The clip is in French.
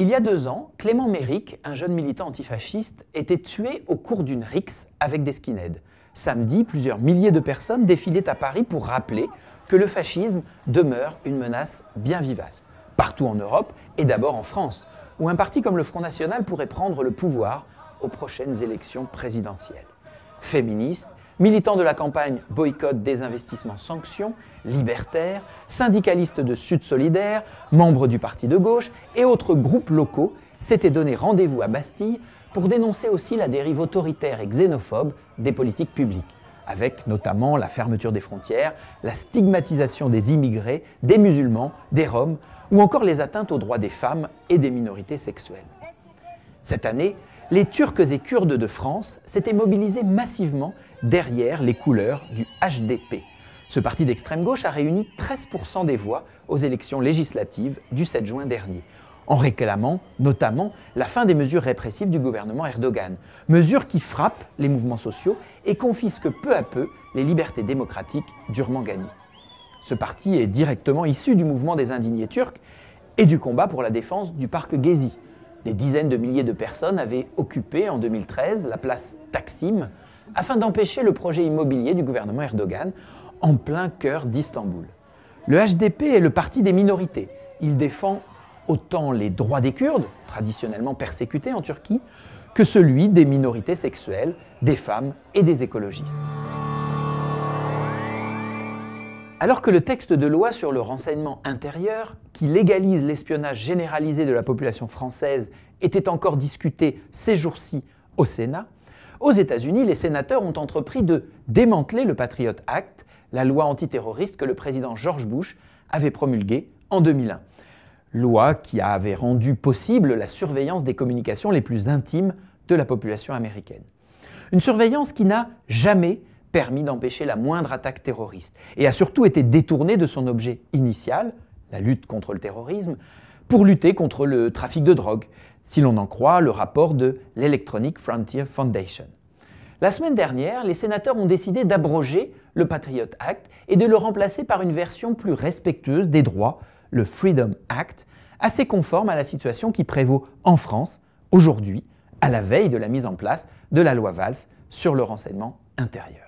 Il y a deux ans, Clément Méric, un jeune militant antifasciste, était tué au cours d'une rixe avec des skinheads. Samedi, plusieurs milliers de personnes défilaient à Paris pour rappeler que le fascisme demeure une menace bien vivace, partout en Europe et d'abord en France, où un parti comme le Front National pourrait prendre le pouvoir aux prochaines élections présidentielles. Féministe, militants de la campagne Boycott, désinvestissement, sanctions, Libertaires, syndicalistes de Sud Solidaire, membres du Parti de gauche et autres groupes locaux s'étaient donné rendez-vous à Bastille pour dénoncer aussi la dérive autoritaire et xénophobe des politiques publiques, avec notamment la fermeture des frontières, la stigmatisation des immigrés, des musulmans, des Roms, ou encore les atteintes aux droits des femmes et des minorités sexuelles. Cette année, les Turcs et Kurdes de France s'étaient mobilisés massivement derrière les couleurs du HDP. Ce parti d'extrême gauche a réuni 13% des voix aux élections législatives du 7 juin dernier, en réclamant notamment la fin des mesures répressives du gouvernement Erdogan, mesures qui frappent les mouvements sociaux et confisquent peu à peu les libertés démocratiques durement gagnées. Ce parti est directement issu du mouvement des indignés turcs et du combat pour la défense du parc Gezi, des dizaines de milliers de personnes avaient occupé en 2013 la place Taksim afin d'empêcher le projet immobilier du gouvernement Erdogan en plein cœur d'Istanbul. Le HDP est le parti des minorités. Il défend autant les droits des Kurdes, traditionnellement persécutés en Turquie, que celui des minorités sexuelles, des femmes et des écologistes. Alors que le texte de loi sur le renseignement intérieur, qui légalise l'espionnage généralisé de la population française, était encore discuté ces jours-ci au Sénat, aux États-Unis, les sénateurs ont entrepris de démanteler le Patriot Act, la loi antiterroriste que le président George Bush avait promulguée en 2001. Loi qui avait rendu possible la surveillance des communications les plus intimes de la population américaine. Une surveillance qui n'a jamais permis d'empêcher la moindre attaque terroriste et a surtout été détourné de son objet initial, la lutte contre le terrorisme, pour lutter contre le trafic de drogue, si l'on en croit le rapport de l'Electronic Frontier Foundation. La semaine dernière, les sénateurs ont décidé d'abroger le Patriot Act et de le remplacer par une version plus respectueuse des droits, le Freedom Act, assez conforme à la situation qui prévaut en France aujourd'hui, à la veille de la mise en place de la loi Valls sur le renseignement intérieur.